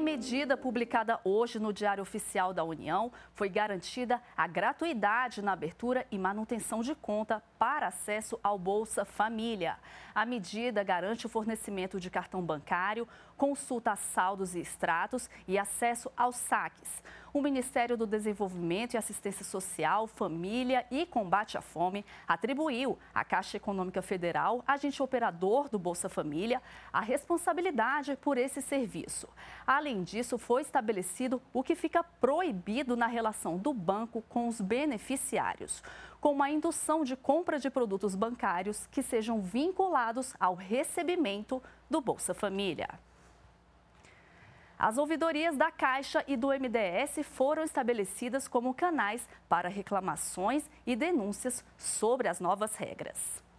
Em medida publicada hoje no Diário Oficial da União, foi garantida a gratuidade na abertura e manutenção de conta para acesso ao Bolsa Família. A medida garante o fornecimento de cartão bancário, consulta a saldos e extratos e acesso aos saques o Ministério do Desenvolvimento e Assistência Social, Família e Combate à Fome atribuiu à Caixa Econômica Federal, agente operador do Bolsa Família, a responsabilidade por esse serviço. Além disso, foi estabelecido o que fica proibido na relação do banco com os beneficiários como a indução de compra de produtos bancários que sejam vinculados ao recebimento do Bolsa Família. As ouvidorias da Caixa e do MDS foram estabelecidas como canais para reclamações e denúncias sobre as novas regras.